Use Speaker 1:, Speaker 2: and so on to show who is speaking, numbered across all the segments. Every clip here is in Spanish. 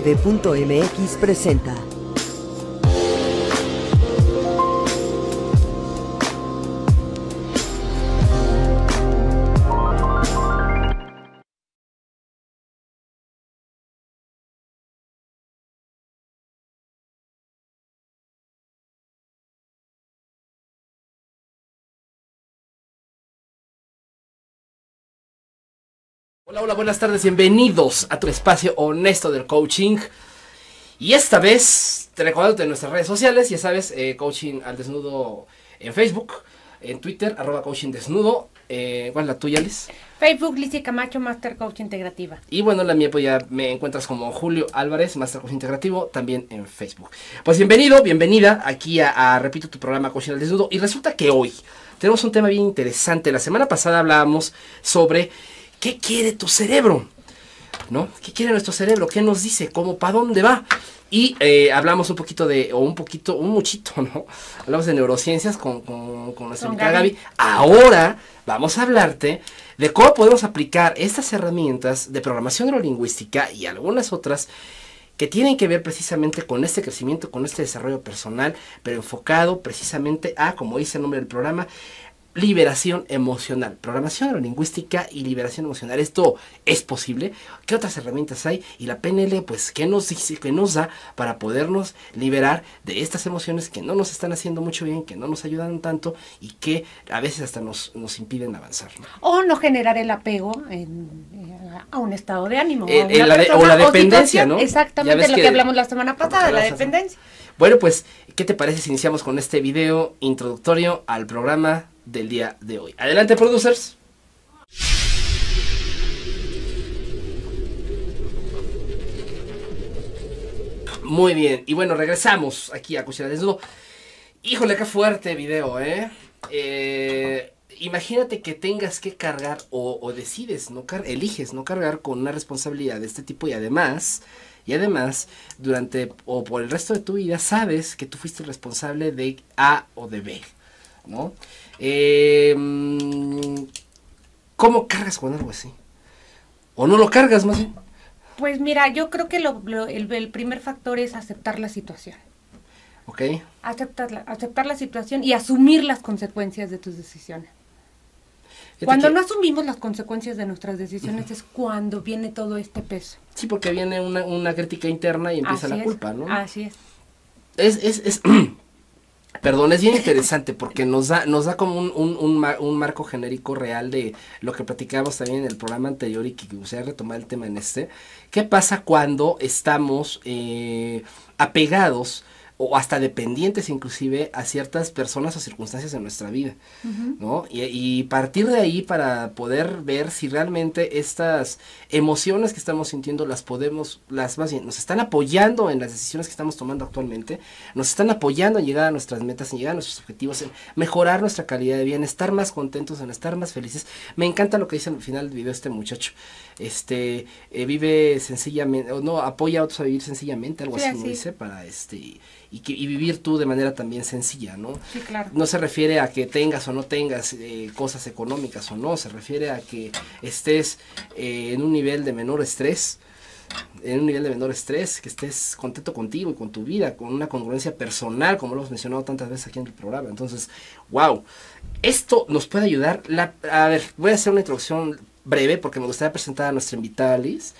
Speaker 1: tv.mx presenta
Speaker 2: Hola, buenas tardes, bienvenidos a tu espacio honesto del coaching. Y esta vez, te recuerdo en nuestras
Speaker 1: redes sociales, ya sabes, eh, coaching al desnudo en Facebook, en Twitter, arroba coaching desnudo. Eh, ¿Cuál es la tuya, Liz?
Speaker 3: Facebook, Liz Camacho, Master Coach Integrativa.
Speaker 1: Y bueno, la mía, pues ya me encuentras como Julio Álvarez, Master Coach Integrativo, también en Facebook. Pues bienvenido, bienvenida aquí a repito, tu programa Coaching al Desnudo. Y resulta que hoy tenemos un tema bien interesante. La semana pasada hablábamos sobre ¿Qué quiere tu cerebro? ¿No? ¿Qué quiere nuestro cerebro? ¿Qué nos dice? ¿Cómo? ¿Para dónde va? Y eh, hablamos un poquito de, o un poquito, un muchito, ¿no? Hablamos de neurociencias con, con, nuestra invitada Gaby. Ahora vamos a hablarte de cómo podemos aplicar estas herramientas de programación neurolingüística y algunas otras que tienen que ver precisamente con este crecimiento, con este desarrollo personal, pero enfocado precisamente a, como dice el nombre del programa, liberación emocional, programación neurolingüística y liberación emocional. Esto es posible. ¿Qué otras herramientas hay? Y la PNL, pues, ¿qué nos dice, qué nos da para podernos liberar de estas emociones que no nos están haciendo mucho bien, que no nos ayudan tanto y que a veces hasta nos, nos impiden avanzar?
Speaker 3: O no generar el apego eh, a un estado de ánimo. o la dependencia, ¿no? Exactamente, lo que, hablamos la semana pasada, la dependencia.
Speaker 1: Bueno, pues, ¿qué te parece si iniciamos con este video introductorio al programa del día de hoy. Adelante, producers. Muy bien, y bueno, regresamos aquí a de Desnudo. Híjole, qué fuerte video, ¿eh? ¿eh? imagínate que tengas que cargar o, decides, no eliges no cargar con una responsabilidad de este tipo y además, y además, durante o por el resto de tu vida sabes que tú fuiste responsable de A o de B, ¿no? Em, ¿Cómo cargas con algo así? ¿O no lo cargas más bien?
Speaker 3: Pues mira, yo creo que el, primer factor es aceptar la situación. Ok. Aceptar la, aceptar la situación y asumir las consecuencias de tus decisiones. Cuando no asumimos las consecuencias de nuestras decisiones es cuando viene todo este
Speaker 1: peso. Sí, porque viene una, crítica interna y empieza la culpa, ¿no? Así Es, es, es Perdón, es bien interesante porque nos da, nos da como un, marco genérico real de lo que platicábamos también en el programa anterior y que gustaría retomar el tema en este. ¿Qué pasa cuando estamos eh, apegados o hasta dependientes inclusive a ciertas personas o circunstancias en nuestra vida, ¿no? Y, partir de ahí para poder ver si realmente estas emociones que estamos sintiendo las podemos, las más bien, nos están apoyando en las decisiones que estamos tomando actualmente, nos están apoyando en llegar a nuestras metas, en llegar a nuestros objetivos, en mejorar nuestra calidad de vida, en estar más contentos, en estar más felices. Me encanta lo que dice al final del video este muchacho, este, eh, vive sencillamente, o no, apoya a otros a vivir sencillamente, algo así, así. dice, para este y, vivir tú de manera también sencilla, ¿no? Sí, claro. No se refiere a que tengas o no tengas eh, cosas económicas o no, se refiere a que estés eh, en un nivel de menor estrés, en un nivel de menor estrés, que estés contento contigo y con tu vida, con una congruencia personal, como lo hemos mencionado tantas veces aquí en el programa. Entonces, wow, esto nos puede ayudar. a ver, voy a hacer una introducción breve porque me gustaría presentar a nuestra invitada Liz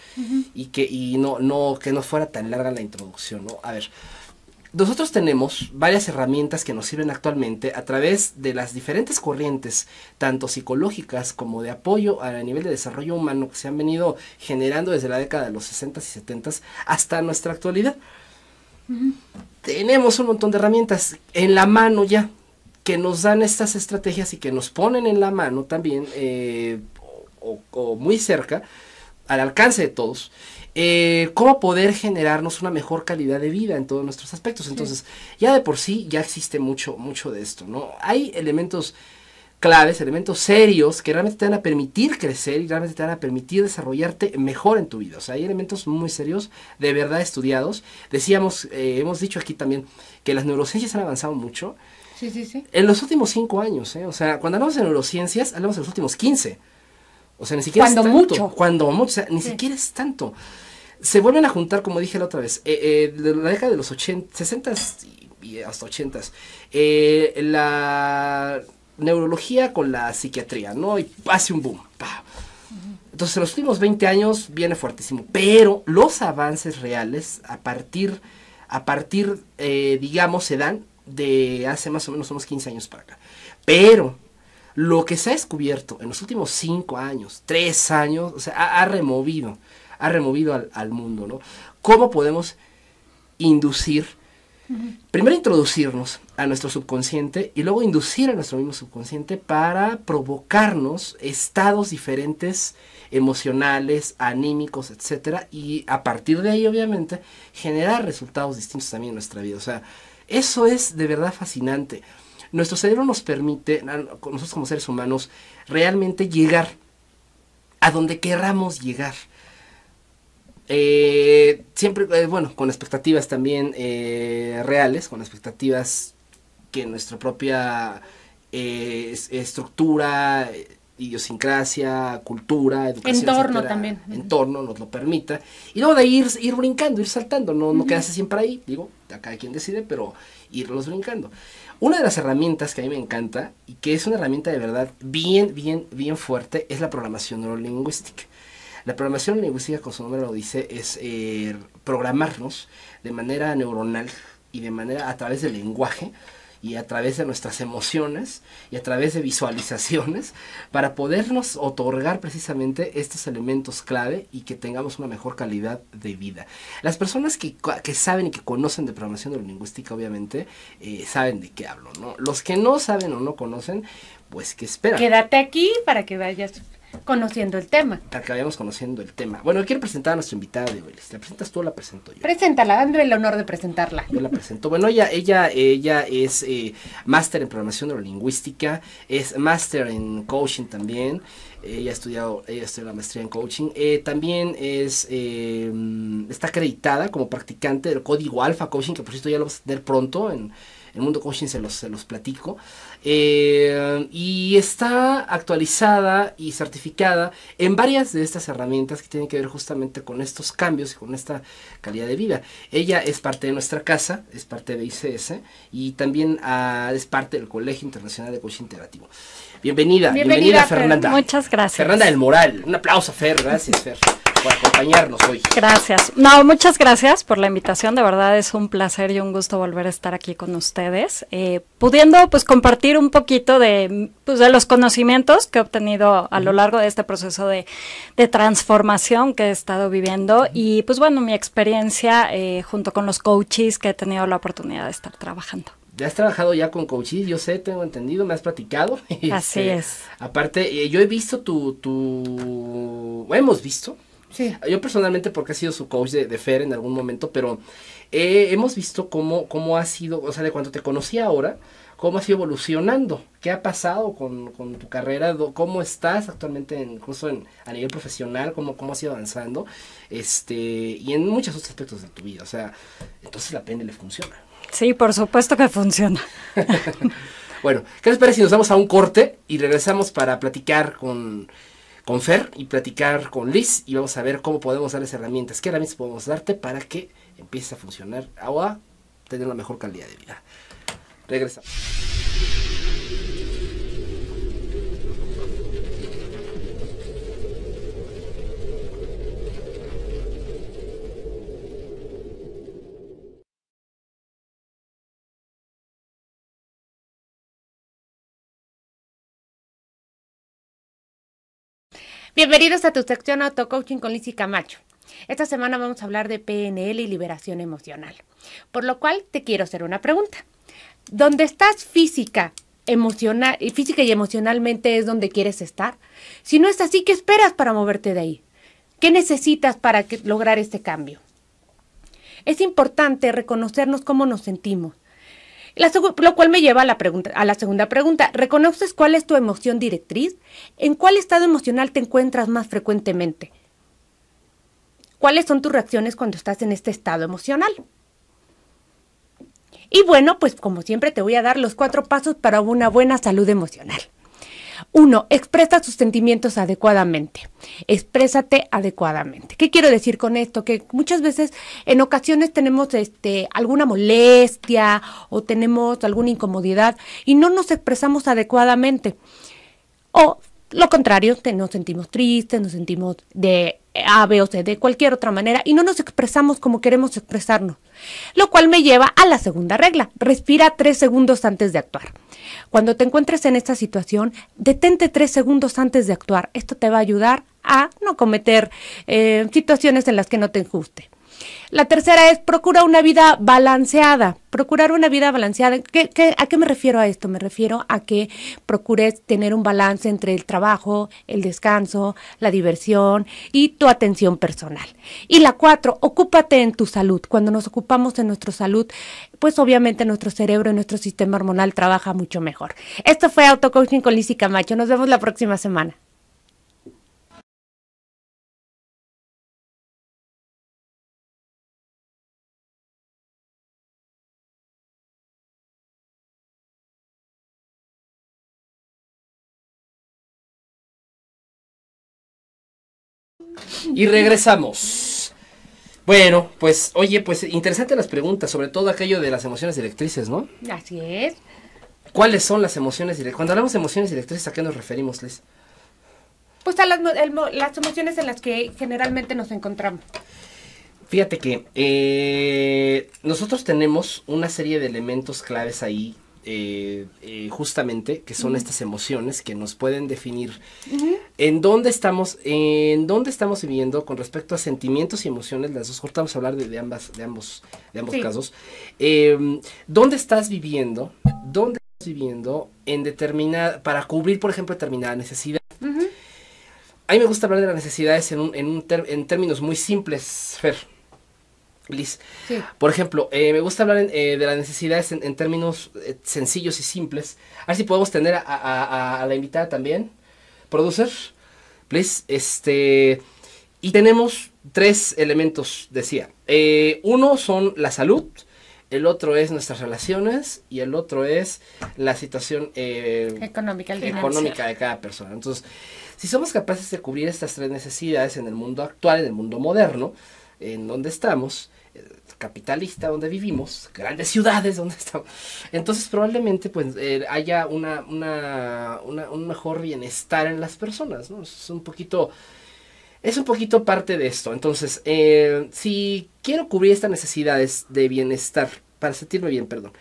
Speaker 1: y que y no no que no fuera tan larga la introducción, ¿no? A ver, nosotros tenemos varias herramientas que nos sirven actualmente a través de las diferentes corrientes, tanto psicológicas como de apoyo a nivel de desarrollo humano que se han venido generando desde la década de los 60 y 70 hasta nuestra actualidad. Tenemos un montón de herramientas en la mano ya que nos dan estas estrategias y que nos ponen en la mano también eh, o muy cerca al alcance de todos eh, cómo poder generarnos una mejor calidad de vida en todos nuestros aspectos. Entonces, ya de por sí ya existe mucho, mucho de esto, ¿no? Hay elementos claves, elementos serios que realmente te van a permitir crecer y realmente te van a permitir desarrollarte mejor en tu vida. O sea, hay elementos muy serios, de verdad estudiados. Decíamos, eh, hemos dicho aquí también que las neurociencias han avanzado mucho. Sí, sí, sí. En los últimos cinco años, ¿eh? O sea, cuando hablamos de neurociencias, hablamos de los últimos 15. O sea, ni siquiera es tanto. Mucho. Cuando mucho. O sea, ni siquiera es tanto se vuelven a juntar, como dije la otra vez, eh, eh, de la década de los 60 y, y hasta 80, eh, la neurología con la psiquiatría, ¿no? Y hace un boom. Entonces, en los últimos 20 años viene fuertísimo, pero los avances reales a partir, a partir eh, digamos, se dan de hace más o menos unos 15 años para acá. Pero lo que se ha descubierto en los últimos 5 años, 3 años, o sea, ha removido ha removido al, mundo, ¿no? ¿Cómo podemos inducir, primero introducirnos a nuestro subconsciente y luego inducir a nuestro mismo subconsciente para provocarnos estados diferentes emocionales, anímicos, etcétera, y a partir de ahí, obviamente, generar resultados distintos también en nuestra vida. O sea, eso es de verdad fascinante. Nuestro cerebro nos permite, nosotros como seres humanos, realmente llegar a donde querramos llegar. Eh, siempre, eh, bueno, con expectativas también eh, reales, con expectativas que nuestra propia eh, estructura, idiosincrasia, cultura, educación. Entorno también. Entorno nos lo permita. Y luego de ir, ir brincando, ir saltando, no, no quedarse siempre ahí, digo, a cada quien decide, pero irlos brincando. Una de las herramientas que a mí me encanta y que es una herramienta de verdad bien, bien, bien fuerte es la programación neurolingüística. La programación lingüística como lo dice es eh, programarnos de manera neuronal y de manera a través del lenguaje y a través de nuestras emociones y a través de visualizaciones para podernos otorgar precisamente estos elementos clave y que tengamos una mejor calidad de vida. Las personas que, saben y que conocen de programación de lingüística, obviamente eh, saben de qué hablo, ¿no? Los que no saben o no conocen, pues que esperan. Quédate
Speaker 3: aquí para que vayas conociendo el tema.
Speaker 1: Para que conociendo el tema. Bueno, quiero presentar a nuestra invitada de hoy. ¿La presentas tú o la presento yo?
Speaker 3: Preséntala, dame el honor de presentarla. Yo
Speaker 1: la presento. Bueno, ella, ella, ella es eh, máster en programación neurolingüística, es máster en coaching también. Ella ha estudiado, ella estudiado la maestría en coaching. Eh, también es, em, está acreditada como practicante del código Alfa Coaching, que por cierto ya lo vas a tener pronto en, el mundo coaching se los, se los platico. Eh, y está actualizada y certificada en varias de estas herramientas que tienen que ver justamente con estos cambios y con esta calidad de vida. Ella es parte de nuestra casa, es parte de ICS y también ah, es parte del Colegio Internacional de Coaching Integrativo. Bienvenida, bienvenida, Fernanda. muchas gracias. Fernanda del Moral. Un aplauso, Fer. Gracias, Fer acompañarnos hoy.
Speaker 4: Gracias. No, muchas gracias por la invitación. De verdad es un placer y un gusto volver a estar aquí con ustedes, eh, pudiendo pues compartir un poquito de, pues, de los conocimientos que he obtenido a lo largo de este proceso de, transformación que he estado viviendo y pues bueno, mi experiencia eh, junto con los coaches que he tenido la oportunidad de estar
Speaker 1: trabajando ya has trabajado ya con coaches, yo sé, tengo entendido, me has platicado. Así este, es. Aparte, eh, yo he visto tu, tu, hemos visto yo personalmente, porque he sido su coach de, Fer en algún momento, pero eh, hemos visto cómo, cómo ha sido, o sea, de cuando te conocí ahora, cómo has ido evolucionando, qué ha pasado con, tu carrera, cómo estás actualmente incluso a nivel profesional, cómo, cómo has ido avanzando, este, y en muchos otros aspectos de tu vida. O sea, entonces la le funciona. Sí, por
Speaker 4: supuesto que funciona.
Speaker 1: bueno, ¿qué les parece si nos vamos a un corte y regresamos para platicar con con Fer y platicar con Liz y vamos a ver cómo podemos darles herramientas, que qué herramientas podemos darte para que empieces a funcionar o a tener una mejor calidad de vida. Regresamos.
Speaker 2: Bienvenidos a tu sección Coaching con Lizzy Camacho.
Speaker 3: Esta semana vamos a hablar de PNL y liberación emocional. Por lo cual te quiero hacer una pregunta. ¿Dónde estás física, emocional, física y emocionalmente es donde quieres estar? Si no es así, ¿qué esperas para moverte de ahí? ¿Qué necesitas para lograr este cambio? Es importante reconocernos cómo nos sentimos lo cual me lleva a la, pregunta, a la segunda pregunta. ¿Reconoces cuál es tu emoción directriz? ¿En cuál estado emocional te encuentras más frecuentemente? ¿Cuáles son tus reacciones cuando estás en este estado emocional? Y bueno, pues como siempre te voy a dar los cuatro pasos para una buena salud emocional. Uno, expresa tus sentimientos adecuadamente. Exprésate adecuadamente. ¿Qué quiero decir con esto? Que muchas veces, en ocasiones, tenemos este, alguna molestia o tenemos alguna incomodidad y no nos expresamos adecuadamente. O lo contrario, nos sentimos tristes, nos sentimos de a, B o C, de cualquier otra manera, y no nos expresamos como queremos expresarnos. Lo cual me lleva a la segunda regla, respira tres segundos antes de actuar. Cuando te encuentres en esta situación, detente tres segundos antes de actuar. Esto te va a ayudar a no cometer eh, situaciones en las que no te guste. La tercera es procura una vida balanceada. Procurar una vida balanceada. a qué me refiero a esto? Me refiero a que procures tener un balance entre el trabajo, el descanso, la diversión y tu atención personal. Y la cuatro, ocúpate en tu salud. Cuando nos ocupamos de nuestra salud, pues obviamente nuestro cerebro y nuestro sistema hormonal trabaja mucho mejor. Esto fue Coaching con Lizzy Camacho. Nos vemos la
Speaker 2: próxima semana. Y regresamos.
Speaker 1: Bueno, pues oye, pues interesante las preguntas, sobre todo aquello de las emociones directrices, ¿no?
Speaker 3: Así es.
Speaker 1: ¿Cuáles son las emociones directrices? Cuando hablamos de emociones directrices, ¿a qué nos referimos, Liz?
Speaker 3: Pues a las, las emociones en las que generalmente nos encontramos.
Speaker 1: Fíjate que eh, nosotros tenemos una serie de elementos claves ahí eh, eh, justamente, que son estas emociones que nos pueden definir en dónde estamos, en dónde estamos viviendo con respecto a sentimientos y emociones, las dos, cortamos a hablar de, ambas, de ambos, de ambos casos. Em, ¿Dónde estás viviendo? ¿Dónde estás viviendo en determinada, para cubrir, por ejemplo, determinada necesidad? A mí me gusta hablar de las necesidades en, en, en términos muy simples, Fer. Liz. Por ejemplo, eh, me gusta hablar eh, de las necesidades en, términos eh, sencillos y simples. A ver si podemos tener a, la invitada también. Producer, please. Este, y tenemos tres elementos, decía. uno son la salud, el otro es nuestras relaciones y el otro es la situación económica,
Speaker 3: económica
Speaker 1: de cada persona. Entonces, si somos capaces de cubrir estas tres necesidades en el mundo actual, en el mundo moderno, en donde estamos, eh, capitalista donde vivimos, grandes ciudades donde estamos. Entonces probablemente pues eh, haya una, un mejor bienestar en las personas, ¿no? Es un poquito... Es un poquito parte de esto. Entonces, eh, si quiero cubrir estas necesidades de bienestar, para sentirme bien, perdón,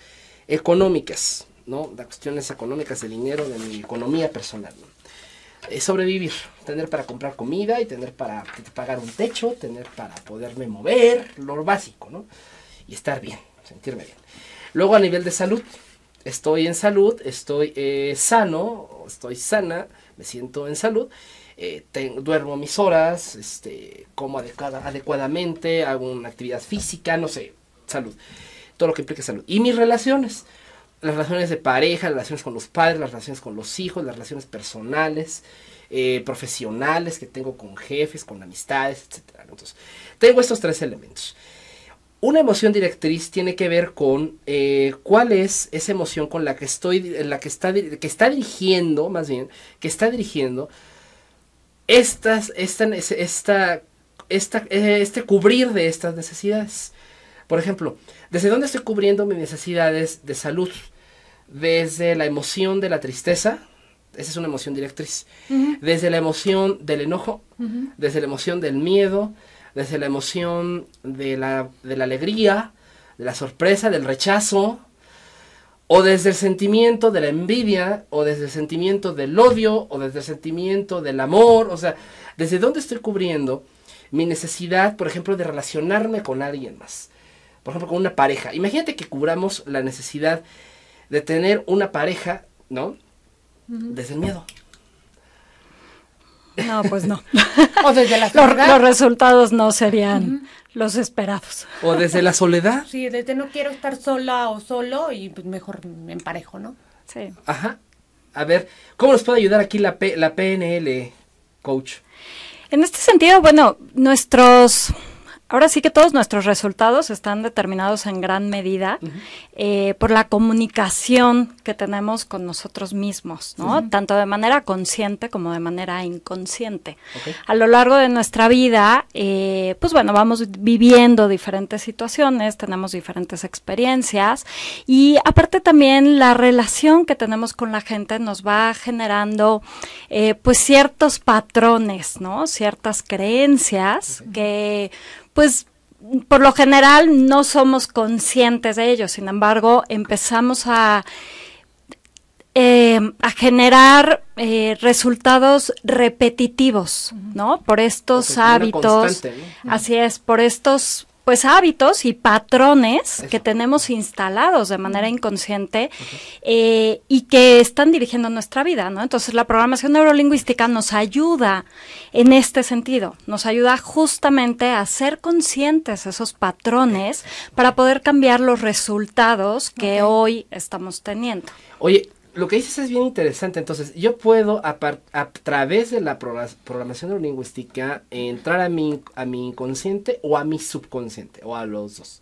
Speaker 1: económicas, ¿no? Las cuestiones económicas, de dinero, de mi economía personal, ¿no? es eh, sobrevivir, tener para comprar comida y tener para pagar un techo, tener para poderme mover, lo básico, ¿no? Y estar bien, sentirme bien. Luego a nivel de salud, estoy en salud, estoy eh, sano, estoy sana, me siento en salud, eh, duermo mis horas, este, como adecuadamente, hago una actividad física, no sé, salud, todo lo que implica salud. Y mis relaciones, las relaciones de pareja, las relaciones con los padres, las relaciones con los hijos, las relaciones personales, eh, profesionales que tengo con jefes, con amistades, etc. Entonces, tengo estos tres elementos. Una emoción directriz tiene que ver con eh, cuál es esa emoción con la que estoy, la que está, que está dirigiendo, más bien, que está dirigiendo estas, esta, esta, esta, eh, este cubrir de estas necesidades. Por ejemplo, ¿desde dónde estoy cubriendo mis necesidades de salud? Desde la emoción de la tristeza, esa es una emoción directriz, desde la emoción del enojo, desde la emoción del miedo, desde la emoción de la, de la alegría, de la sorpresa, del rechazo, o desde el sentimiento de la envidia, o desde el sentimiento del odio, o desde el sentimiento del amor, o sea, desde dónde estoy cubriendo mi necesidad, por ejemplo, de relacionarme con alguien más por ejemplo, con una pareja. Imagínate que cubramos la necesidad de tener una pareja, ¿no? Desde el miedo.
Speaker 4: No, pues no. o desde la soledad. Los, resultados no serían los esperados.
Speaker 1: O desde la soledad.
Speaker 3: Sí, desde no quiero estar sola o solo y pues, mejor me emparejo, ¿no? Sí.
Speaker 1: Ajá. A ver, ¿cómo nos puede ayudar aquí la PNL, coach?
Speaker 4: En este sentido, bueno, nuestros Ahora sí que todos nuestros resultados están determinados en gran medida eh, por la comunicación que tenemos con nosotros mismos, ¿no? Tanto de manera consciente como de manera inconsciente. A lo largo de nuestra vida, eh, pues bueno, vamos viviendo diferentes situaciones, tenemos diferentes experiencias y aparte también la relación que tenemos con la gente nos va generando eh, pues ciertos patrones, ¿no? Ciertas creencias que pues por lo general no somos conscientes de ello, sin embargo empezamos a, eh, generar eh, resultados repetitivos, ¿no? Por estos hábitos, así es, por estos pues hábitos y patrones que tenemos instalados de manera inconsciente eh, y que están dirigiendo nuestra vida, ¿no? Entonces la programación neurolingüística nos ayuda en este sentido, nos ayuda justamente a ser conscientes de esos patrones para poder cambiar los resultados que hoy
Speaker 1: estamos teniendo. Oye, lo que dices es bien interesante. Entonces, yo puedo a, través de la programación neurolingüística entrar a mi, a mi inconsciente o a mi subconsciente o a los dos.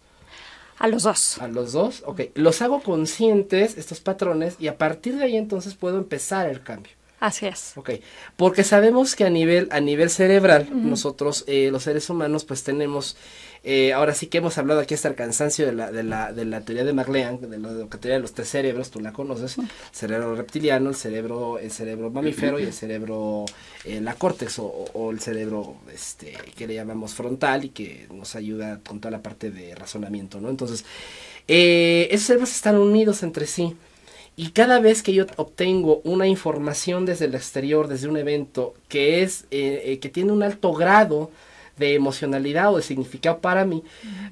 Speaker 1: A los dos. A los dos, ok. Los hago conscientes, estos patrones, y a partir de ahí entonces puedo empezar el cambio. Así es. Ok, porque sabemos que a nivel, a nivel cerebral, nosotros eh, los seres humanos pues tenemos, eh, ahora sí que hemos hablado aquí hasta el cansancio de la, de la, de la teoría de Marlean, de la, teoría de los tres cerebros, tú la conoces, el cerebro reptiliano, el cerebro, el cerebro mamífero y el cerebro, eh, la córtex o, el cerebro este, que le llamamos frontal y que nos ayuda con toda la parte de razonamiento, ¿no? Entonces, eh, esos cerebros están unidos entre sí. Y cada vez que yo obtengo una información desde el exterior, desde un evento que es eh, eh, que tiene un alto grado de emocionalidad o de significado para mí,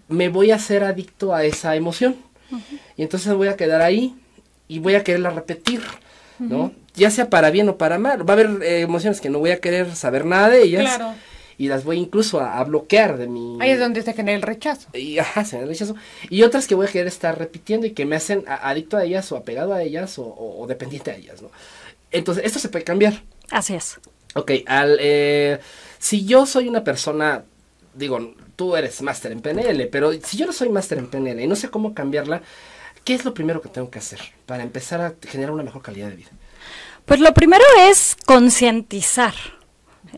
Speaker 1: me voy a ser adicto a esa emoción. Y entonces voy a quedar ahí y voy a quererla repetir, ¿no? Ya sea para bien o para mal. Va a haber eh, emociones que no voy a querer saber nada de ellas. Claro y las voy incluso a, bloquear de mi... Ahí es donde se genera el rechazo. Y, ajá, se genera el rechazo. Y otras que voy a querer estar repitiendo y que me hacen adicto a ellas o apegado a ellas o, dependiente de ellas, ¿no? Entonces, esto se puede cambiar. Así es. Ok, al, eh, si yo soy una persona, digo, tú eres máster en PNL, pero si yo no soy máster en PNL y no sé cómo cambiarla, ¿qué es lo primero que tengo que hacer para empezar a generar una mejor calidad de vida?
Speaker 4: Pues lo primero es concientizar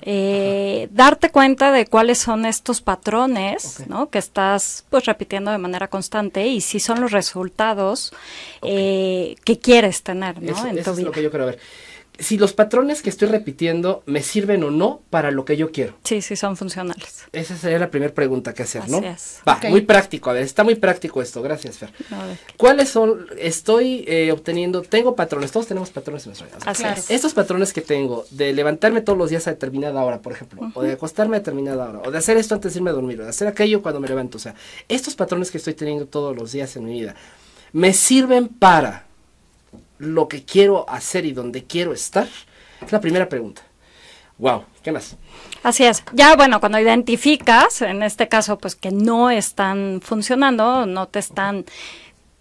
Speaker 4: eh, darte cuenta de cuáles son estos patrones ¿no? que estás pues repitiendo de manera constante y si son los resultados eh, que quieres
Speaker 1: tener ¿no? en es Lo que yo quiero ver si los patrones que estoy repitiendo me sirven o no para lo que yo quiero. Sí, sí, son funcionales. Esa sería la primera pregunta que hacer, ¿no? Va, muy práctico, a ver, está muy práctico esto, gracias Fer. ver. ¿Cuáles son, estoy eh, obteniendo, tengo patrones, todos tenemos patrones en vida. Así Estos patrones que tengo de levantarme todos los días a determinada hora, por ejemplo, o de acostarme a determinada hora, o de hacer esto antes de irme a dormir, o de hacer aquello cuando me levanto, o sea, estos patrones que estoy teniendo todos los días en mi vida, me sirven para lo que quiero hacer y donde quiero estar? Es la primera pregunta. Wow, ¿qué más?
Speaker 4: Así es. Ya, bueno, cuando identificas, en este caso, pues que no están funcionando, no te están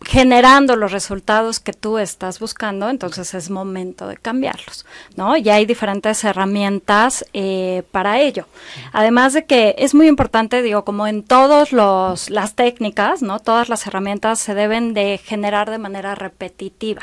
Speaker 4: generando los resultados que tú estás buscando, entonces es momento de cambiarlos, ¿no? Y hay diferentes herramientas eh, para ello. Además de que es muy importante, digo, como en todas las técnicas, ¿no? Todas las herramientas se deben de generar de manera repetitiva,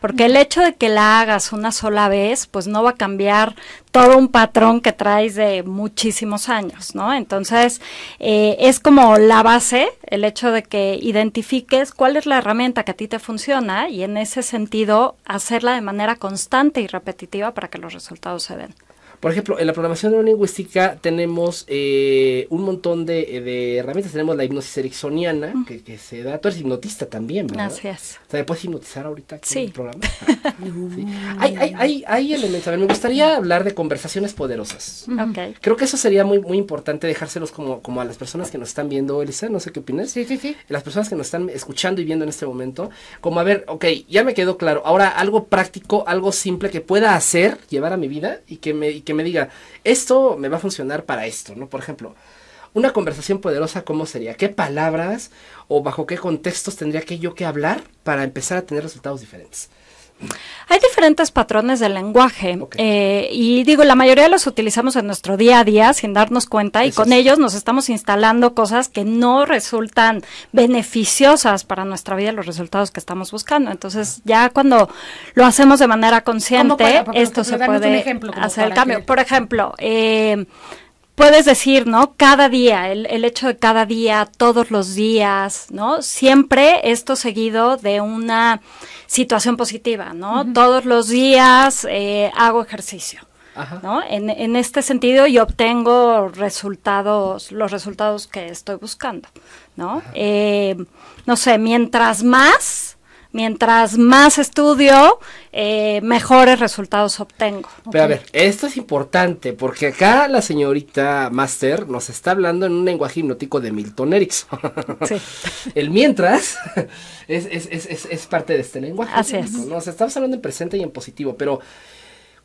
Speaker 4: porque el hecho de que la hagas una sola vez, pues no va a cambiar todo un patrón que traes de muchísimos años, ¿no? Entonces, eh, es como la base, el hecho de que identifiques cuál es la herramienta que a ti te funciona y en ese sentido hacerla de manera constante y repetitiva para que los resultados
Speaker 1: se den. Por ejemplo, en la programación neurolingüística tenemos eh, un montón eh, de, herramientas. Tenemos la hipnosis ericksoniana, que, se da. Tú eres hipnotista también, ¿verdad? Gracias. O sea, ¿me puedes hipnotizar ahorita sí. programa? Hay, hay, hay, elementos. A ver, me gustaría hablar de conversaciones poderosas. Okay. Creo que eso sería muy, muy importante dejárselos como, como a las personas que nos están viendo, Elisa. No sé qué opinas. Sí, sí, sí. Las personas que nos están escuchando y viendo en este momento. Como, a ver, ok, ya me quedó claro. Ahora, algo práctico, algo simple que pueda hacer, llevar a mi vida y que me que me diga, esto me va a funcionar para esto, ¿no? Por ejemplo, una conversación poderosa, ¿cómo sería? ¿Qué palabras o bajo qué contextos tendría que yo que hablar para empezar a tener resultados diferentes?
Speaker 4: Hay diferentes patrones del lenguaje eh, y digo, la mayoría los utilizamos en nuestro día a día sin darnos cuenta y con ellos nos estamos instalando cosas que no resultan beneficiosas para nuestra vida, los resultados que estamos buscando. Entonces, ya cuando lo hacemos de manera consciente, esto se puede hacer el cambio. Por ejemplo, eh, puedes decir, ¿no? Cada día, el, el, hecho de cada día, todos los días, ¿no? Siempre esto seguido de una situación positiva, ¿no? Todos los días eh, hago ejercicio. ¿no? En, en, este sentido y obtengo resultados, los resultados que estoy buscando, ¿no? Eh, no sé, mientras más mientras más estudio, eh, mejores resultados obtengo. Pero a ver,
Speaker 1: esto es importante porque acá la señorita Master nos está hablando en un lenguaje hipnótico de Milton Erickson. Sí. El mientras es, es, parte de este lenguaje. Así es. Nos estamos hablando en presente y en positivo, pero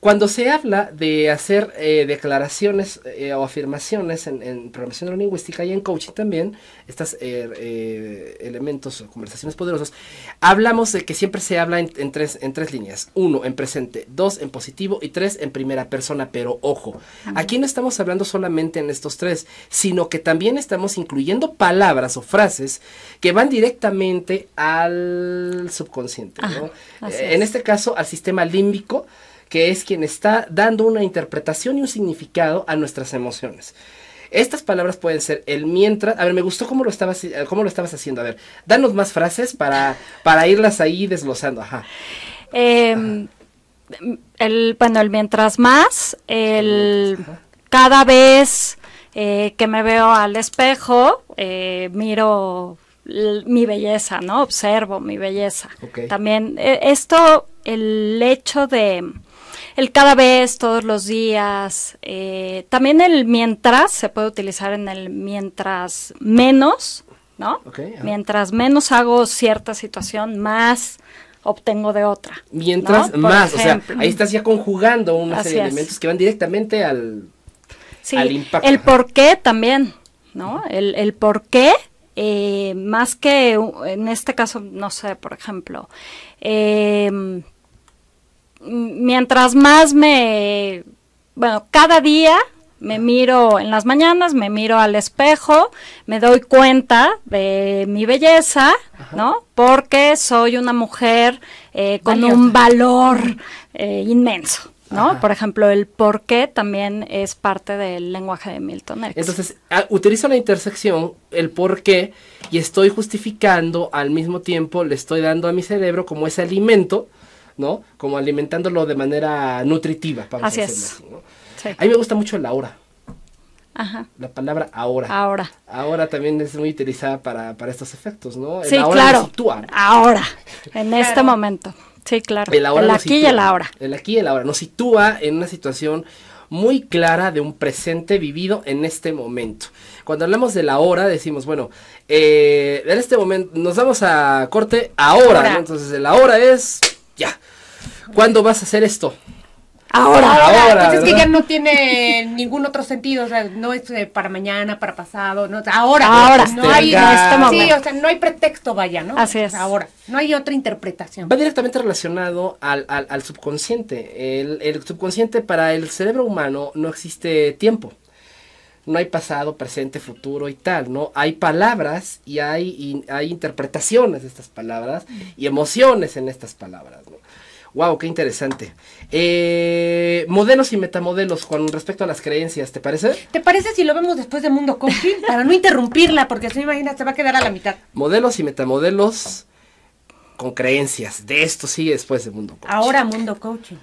Speaker 1: cuando se habla de hacer eh, declaraciones eh, o afirmaciones en, programación lingüística y en coaching también, estos eh, elementos o conversaciones poderosas, hablamos de que siempre se habla en, tres, en tres líneas. Uno, en presente. Dos, en positivo. Y tres, en primera persona. Pero ojo, aquí no estamos hablando solamente en estos tres, sino que también estamos incluyendo palabras o frases que van directamente al subconsciente. En este caso, al sistema límbico que es quien está dando una interpretación y un significado a nuestras emociones. Estas palabras pueden ser el mientras. A ver, me gustó cómo lo estabas, cómo lo estabas haciendo. A ver, danos más frases para, para irlas ahí desglosando. Ajá. Em, el, bueno, el mientras más,
Speaker 4: el cada vez eh, que me veo al espejo, eh, miro mi belleza, ¿no? Observo mi belleza. También eh, esto, el hecho de el cada vez, todos los días. Eh, también el mientras se puede utilizar en el mientras menos, ¿no? Mientras menos hago cierta situación, más obtengo de otra. Mientras más, o sea, ahí estás ya
Speaker 1: conjugando una serie de elementos que van directamente al, al impacto. El
Speaker 4: por qué también, ¿no? El, el por qué, eh, más que en este caso, no sé, por ejemplo, em, mientras más me, bueno, cada día me miro en las mañanas, me miro al espejo, me doy cuenta de mi belleza, ¿no? Porque soy una mujer eh, con un valor eh, inmenso. ¿no? Por ejemplo, el por qué también es parte del lenguaje de Milton Entonces,
Speaker 1: ah, utilizo la intersección, el por qué, y estoy justificando al mismo tiempo, le estoy dando a mi cerebro como ese alimento ¿no? Como alimentándolo de manera nutritiva. para así a es. mí me gusta mucho la hora. Ajá. La palabra ahora. Ahora. Ahora también es muy utilizada para, estos efectos, ¿no? El sí, ahora claro. sitúa. Ahora, en
Speaker 4: este momento. Sí, claro. El, aquí y el
Speaker 1: ahora. El aquí y el ahora. Nos sitúa en una situación muy clara de un presente vivido en este momento. Cuando hablamos de la hora, decimos, bueno, eh, en este momento nos vamos a corte ahora. Entonces, la hora es ya. ¿Cuándo vas a hacer esto? Ahora, ahora, pues es que ya
Speaker 3: no tiene ningún otro sentido, o sea, no es eh, para mañana, para pasado, no, ahora, ahora, no hay, este no hay pretexto, vaya, ¿no? Así es. Ahora, no hay otra interpretación.
Speaker 1: Va directamente relacionado al, subconsciente. el subconsciente para el cerebro humano no existe tiempo no hay pasado, presente, futuro y tal, ¿no? Hay palabras y hay, hay interpretaciones de estas palabras y emociones en estas palabras, ¿no? Wow, qué interesante. Eh, modelos y metamodelos con respecto a las creencias, ¿te parece?
Speaker 3: ¿Te parece si lo vemos después de Mundo Coaching? para no interrumpirla, porque si me imaginas se va a quedar a la mitad.
Speaker 1: Modelos y metamodelos con creencias.
Speaker 2: De esto sí después de Mundo Coaching. Ahora Mundo Coaching.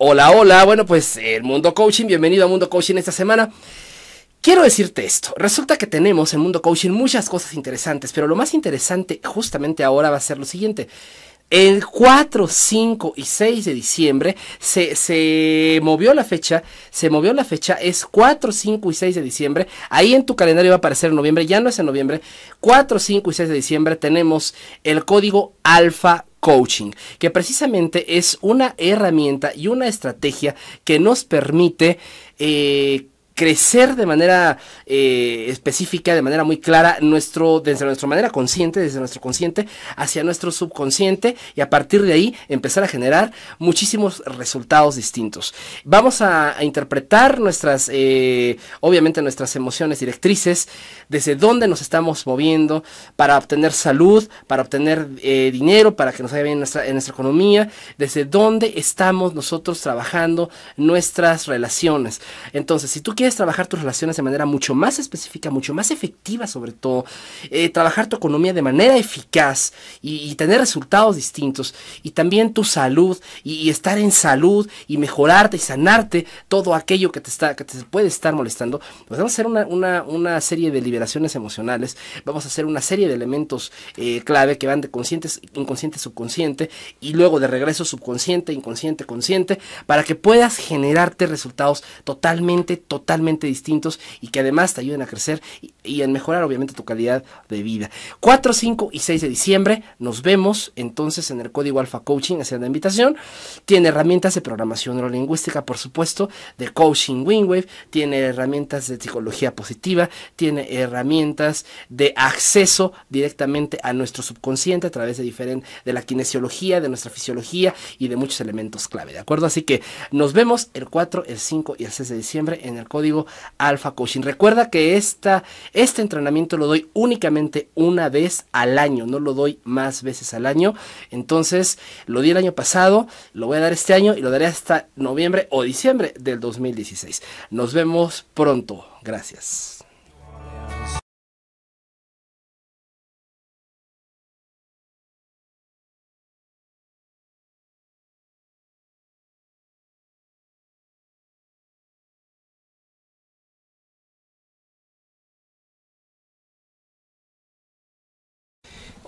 Speaker 2: Hola, hola. Bueno, pues el Mundo Coaching, bienvenido a Mundo
Speaker 1: Coaching esta semana. Quiero decirte esto. Resulta que tenemos en Mundo Coaching muchas cosas interesantes, pero lo más interesante justamente ahora va a ser lo siguiente. El 4, 5 y 6 de diciembre se, movió la fecha, se movió la fecha, es 4, 5 y 6 de diciembre, ahí en tu calendario va a aparecer en noviembre, ya no es en noviembre, 4, 5 y 6 de diciembre tenemos el código Alpha coaching, que precisamente es una herramienta y una estrategia que nos permite eh, crecer de manera eh, específica, de manera muy clara, nuestro, desde nuestra manera consciente, desde nuestro consciente hacia nuestro subconsciente y a partir de ahí empezar a generar muchísimos resultados distintos. Vamos a, interpretar nuestras, eh, obviamente nuestras emociones directrices, desde dónde nos estamos moviendo para obtener salud, para obtener eh, dinero, para que nos vaya bien nuestra, en nuestra economía, desde dónde estamos nosotros trabajando nuestras relaciones. Entonces, si tú quieres trabajar tus relaciones de manera mucho más específica, mucho más efectiva sobre todo, eh, trabajar tu economía de manera eficaz y, tener resultados distintos, y también tu salud, y, estar en salud, y mejorarte y sanarte todo aquello que te, está, que te puede estar molestando, pues vamos a hacer una, una, serie de liberaciones emocionales, vamos a hacer una serie de elementos eh, clave que van de conscientes, inconsciente, subconsciente, y luego de regreso subconsciente, inconsciente, consciente, para que puedas generarte resultados totalmente, totalmente distintos y que además te ayuden a crecer y, en mejorar obviamente tu calidad de vida. 4, 5 y 6 de diciembre nos vemos entonces en el código Alfa Coaching, hacia la invitación. Tiene herramientas de programación neurolingüística, por supuesto, de coaching Wingwave, tiene herramientas de psicología positiva, tiene herramientas de acceso directamente a nuestro subconsciente a través de diferente de la kinesiología, de nuestra fisiología y de muchos elementos clave, ¿de acuerdo? Así que nos vemos el 4, el 5 y el 6 de diciembre en el código digo alfa Coaching. Recuerda que esta, este entrenamiento lo doy únicamente una vez al año, no lo doy más veces al año. Entonces, lo di el año pasado, lo voy a dar este año y lo daré hasta noviembre o diciembre del 2016. Nos
Speaker 2: vemos pronto. Gracias.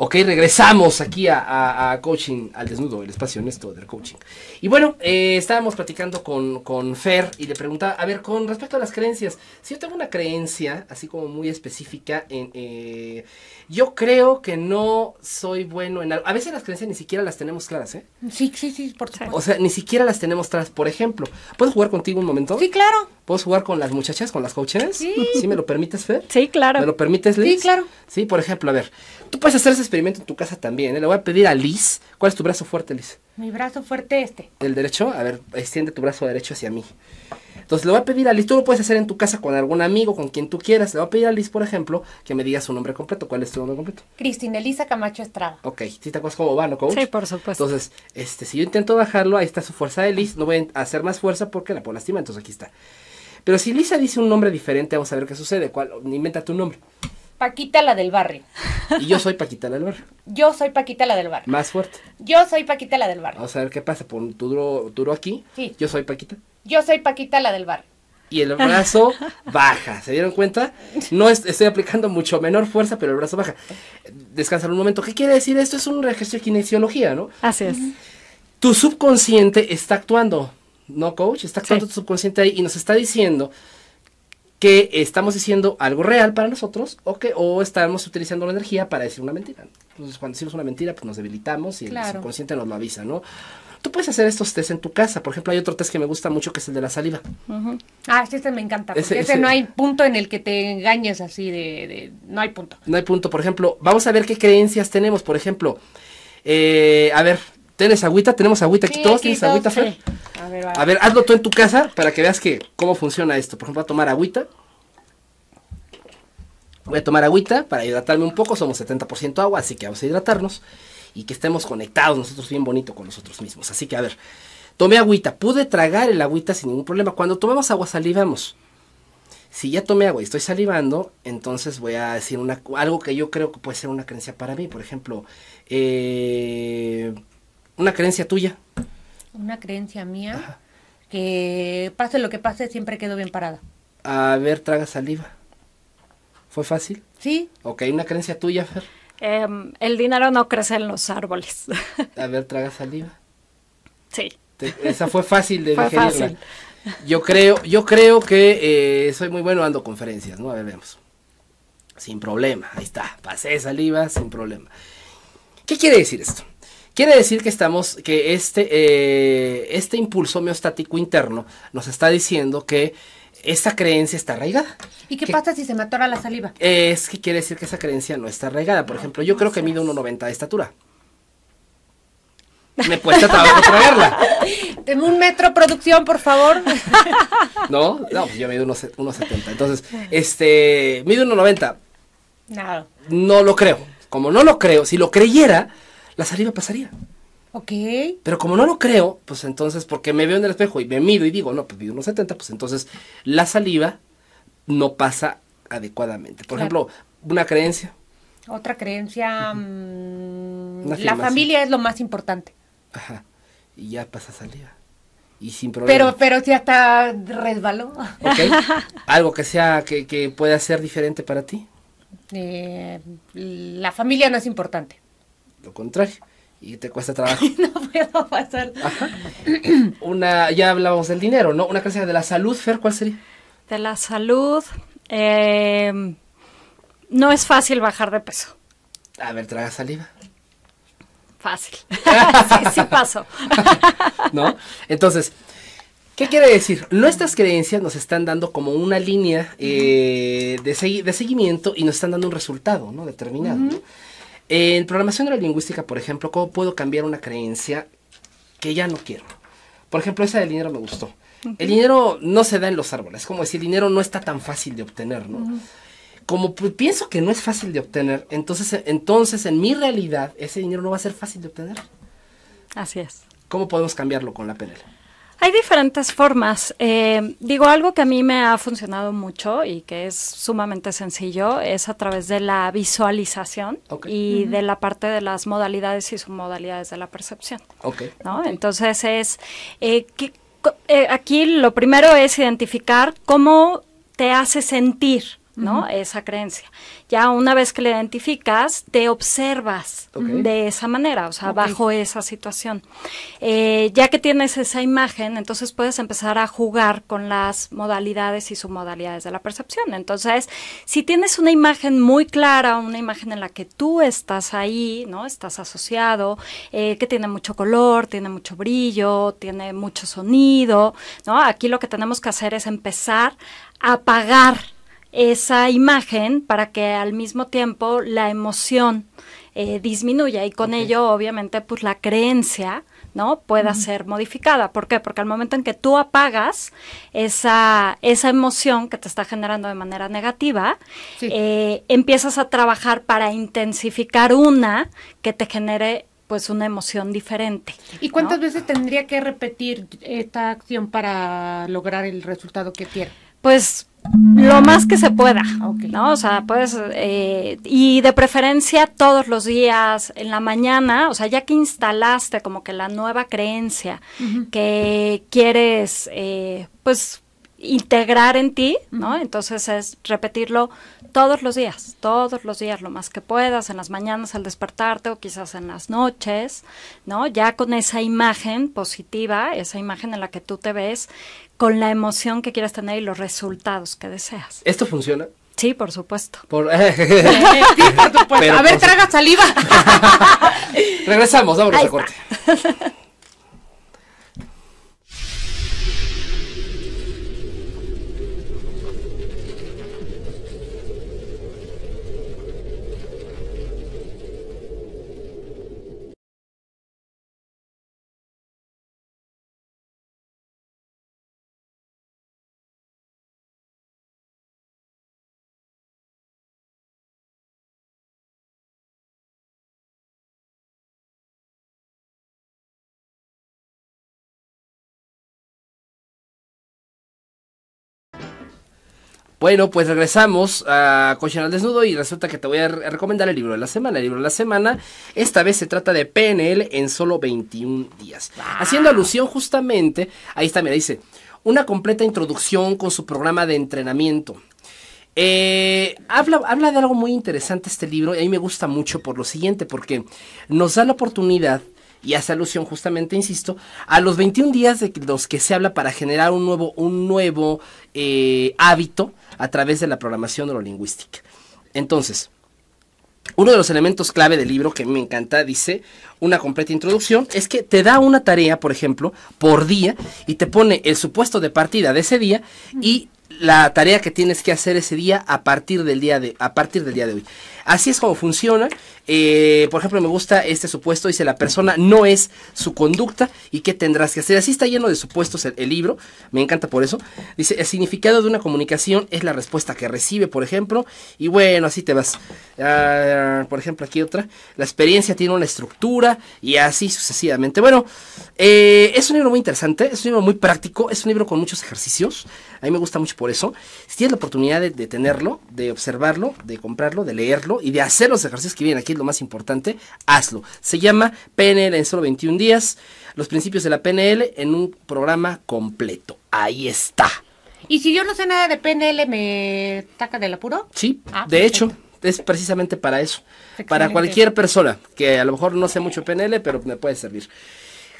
Speaker 2: Ok, regresamos aquí a, Coaching al Desnudo, el espacio honesto
Speaker 1: del coaching. Y bueno, eh, estábamos platicando con, Fer y le preguntaba, a ver, con respecto a las creencias, si yo tengo una creencia así como muy específica, en, eh, yo creo que no soy bueno en algo. A veces las creencias ni siquiera las tenemos claras, ¿eh? Sí, sí, sí, por supuesto. O sea, ni siquiera las tenemos claras. Por ejemplo, ¿puedo jugar contigo un momento? Sí, claro. ¿Puedo jugar con las muchachas, con las coaches? Sí. me lo permites, Fed. Sí, claro. ¿Me lo permites, Liz? Sí, claro. Sí, por ejemplo, a ver, tú puedes hacer ese experimento en tu casa también. ¿eh? Le voy a pedir a Liz, ¿cuál es tu brazo fuerte, Liz?
Speaker 3: Mi brazo fuerte este.
Speaker 1: ¿El derecho? A ver, extiende tu brazo derecho hacia mí. Entonces le voy a pedir a Liz, tú lo puedes hacer en tu casa con algún amigo, con quien tú quieras. Le voy a pedir a Liz, por ejemplo, que me diga su nombre completo. ¿Cuál es tu nombre completo?
Speaker 3: Cristina Elisa Camacho Estrada.
Speaker 1: Ok, ¿sí te acuerdas cómo va, no, coach? Sí, por supuesto. Entonces, este, si yo intento bajarlo, ahí está su fuerza de Liz, no voy a hacer más fuerza porque la puedo lastima. entonces aquí está. Pero si Lisa dice un nombre diferente, vamos a ver qué sucede. ¿Cuál? Inventa tu nombre.
Speaker 3: Paquita la del barrio.
Speaker 1: Y yo soy Paquita la del barrio.
Speaker 3: Yo soy Paquita la del barrio. Más fuerte. Yo soy Paquita la del barrio.
Speaker 1: Vamos a ver qué pasa. Pon tu duro, aquí. Sí. Yo soy Paquita.
Speaker 3: Yo soy Paquita la del barrio.
Speaker 1: Y el brazo baja. ¿Se dieron cuenta? No estoy aplicando mucho menor fuerza, pero el brazo baja. Descansa un momento. ¿Qué quiere decir esto? Es un registro de kinesiología, ¿no? Así es. Tu subconsciente está actuando. ¿no, coach? Está actuando tu subconsciente ahí y nos está diciendo que estamos diciendo algo real para nosotros o que o estamos utilizando la energía para decir una mentira. Entonces, cuando decimos una mentira, pues nos debilitamos y el subconsciente nos lo avisa, ¿no? Tú puedes hacer estos test en tu casa. Por ejemplo, hay otro test que me gusta mucho que es el de la saliva.
Speaker 3: Ah, sí, este me encanta. Porque ese, no hay punto en el que te engañes así de, No hay punto.
Speaker 1: No hay punto. Por ejemplo, vamos a ver qué creencias tenemos. Por ejemplo, eh, a ver, ¿Tienes agüita? ¿Tenemos agüita aquí todos? ¿Tienes agüita, Fer? A ver, hazlo tú en tu casa para que veas que cómo funciona esto. Por ejemplo, voy a tomar agüita. Voy a tomar agüita para hidratarme un poco. Somos 70% agua, así que vamos a hidratarnos. Y que estemos conectados nosotros bien bonito con nosotros mismos. Así que a ver, tomé agüita. Pude tragar el agüita sin ningún problema. Cuando tomamos agua salivamos. Si ya tomé agua y estoy salivando, entonces voy a decir una, algo que yo creo que puede ser una creencia para mí. Por ejemplo, eh una creencia tuya.
Speaker 3: Una creencia mía. Que pase lo que pase, siempre quedo bien parada.
Speaker 1: A ver, traga saliva. ¿Fue fácil? Sí. Ok, una creencia tuya, Fer.
Speaker 4: Em, el dinero no crece en los árboles.
Speaker 1: A ver, traga saliva. Sí. esa fue fácil de fue fácil. Yo creo, yo creo que eh, soy muy bueno dando conferencias, ¿no? A ver, vemos. Sin problema, ahí está. Pasé saliva sin problema. ¿Qué quiere decir esto? Quiere decir que estamos, que este, eh, este impulso homeostático interno nos está diciendo que esa creencia está arraigada.
Speaker 3: ¿Y qué pasa si se me atora la saliva?
Speaker 1: Es que quiere decir que esa creencia no está arraigada. Por ejemplo, yo creo que mido 1,90 de estatura. Me cuesta trabajo traerla.
Speaker 3: Tengo un metro producción, por favor.
Speaker 1: No, no, pues yo mido 1,70. Entonces, este, mido 1,90. No. No lo creo. Como no lo creo, si lo creyera, la saliva pasaría. Ok. Pero como no lo creo, pues entonces, porque me veo en el espejo y me mido y digo, no, pues mido unos 70, pues entonces la saliva no pasa adecuadamente. Por ejemplo, una creencia. Otra
Speaker 3: creencia. Mm,
Speaker 1: la familia
Speaker 3: es lo más importante.
Speaker 1: Ajá. Y ya pasa saliva. Y sin problema. Pero,
Speaker 3: pero si hasta resbaló. Okay.
Speaker 1: Algo que sea, que, que pueda ser diferente para ti.
Speaker 3: Eh, la familia no es importante
Speaker 1: lo contrario y te cuesta trabajo. no
Speaker 3: puedo pasar.
Speaker 1: Una, ya hablábamos del dinero, ¿no? Una clase de la salud, Fer, ¿cuál sería?
Speaker 4: De la salud, eh,
Speaker 1: no es fácil bajar de peso. A ver, traga saliva.
Speaker 4: Fácil. sí, sí paso.
Speaker 1: ¿No? Entonces, ¿Qué quiere decir? Nuestras creencias nos están dando como una línea eh, de, de, seguimiento y nos están dando un resultado ¿no? determinado. ¿no? En programación neurolingüística, por ejemplo, ¿cómo puedo cambiar una creencia que ya no quiero? Por ejemplo, esa del dinero me gustó. El dinero no se da en los árboles, como decir, el dinero no está tan fácil de obtener, ¿no? Como pienso que no es fácil de obtener, entonces, entonces en mi realidad ese dinero no va a ser fácil de obtener. Así es. ¿Cómo podemos cambiarlo con la PNL?
Speaker 4: Hay diferentes formas. Eh, digo, algo que a mí me ha funcionado mucho y que es sumamente sencillo es a través de la visualización y de la parte de las modalidades y submodalidades de la percepción. ¿no? Entonces es, eh, que, eh, aquí lo primero es identificar cómo te hace sentir ¿no? Esa creencia. Ya una vez que la identificas, te observas de esa manera, o sea, bajo esa situación. Eh, ya que tienes esa imagen, entonces puedes empezar a jugar con las modalidades y submodalidades de la percepción. Entonces, si tienes una imagen muy clara, una imagen en la que tú estás ahí, ¿no? Estás asociado, eh, que tiene mucho color, tiene mucho brillo, tiene mucho sonido, ¿no? Aquí lo que tenemos que hacer es empezar a apagar esa imagen para que al mismo tiempo la emoción eh, disminuya y con ello obviamente pues la creencia ¿no? pueda ser modificada. ¿Por qué? Porque al momento en que tú apagas esa, esa emoción que te está generando de manera negativa, eh, empiezas a trabajar para intensificar una que te genere pues una emoción diferente. ¿Y cuántas veces tendría que repetir esta acción para lograr el resultado que quiero? pues lo más que se pueda, aunque ¿no? O sea, pues, y de preferencia todos los días, en la mañana, o sea, ya que instalaste como que la nueva creencia que quieres, eh, pues, integrar en ti, ¿no? Entonces es repetirlo todos los días, todos los días, lo más que puedas, en las mañanas al despertarte o quizás en las noches, ¿no? Ya con esa imagen positiva, esa imagen en la que tú te ves, con la emoción que quieres tener y los resultados que deseas.
Speaker 1: ¿Esto funciona? Sí, por supuesto. a ver, traga saliva. Regresamos, vámonos a corte.
Speaker 2: Bueno, pues regresamos a Cochera al Desnudo y resulta que te voy a, recomendar el libro de la
Speaker 1: semana. El libro de la semana, esta vez se trata de PNL en solo 21 días. Haciendo alusión justamente, ahí está, mira, dice, una completa introducción con su programa de entrenamiento. Eh, habla, habla de algo muy interesante este libro y a mí me gusta mucho por lo siguiente, porque nos da la oportunidad y hace alusión justamente, insisto, a los 21 días de los que se habla para generar un nuevo, un nuevo eh, hábito a través de la programación neurolingüística. Entonces, uno de los elementos clave del libro que me encanta, dice una completa introducción, es que te da una tarea, por ejemplo, por día y te pone el supuesto de partida de ese día y la tarea que tienes que hacer ese día a partir del día de, a partir del día de hoy. Así es como funciona. Eh, por ejemplo, me gusta este supuesto, dice la persona no es su conducta y qué tendrás que hacer. Así está lleno de supuestos el, libro, me encanta por eso. Dice, el significado de una comunicación es la respuesta que recibe, por ejemplo. Y bueno, así te vas. Ah, por ejemplo, aquí otra. La experiencia tiene una estructura y así sucesivamente. Bueno, eh, es un libro muy interesante, es un libro muy práctico, es un libro con muchos ejercicios. A mí me gusta mucho por eso. Si tienes la oportunidad de tenerlo, de observarlo, de comprarlo, de leerlo, y de hacer los ejercicios que vienen aquí, es lo más importante, hazlo. Se llama PNL en solo 21 días, los principios de la PNL en un programa completo. Ahí está.
Speaker 3: ¿Y si yo no sé nada de PNL, me taca del apuro?
Speaker 1: Sí, ah, de hecho es precisamente para eso. Para cualquier persona que a lo mejor no sé mucho PNL, pero me puede servir.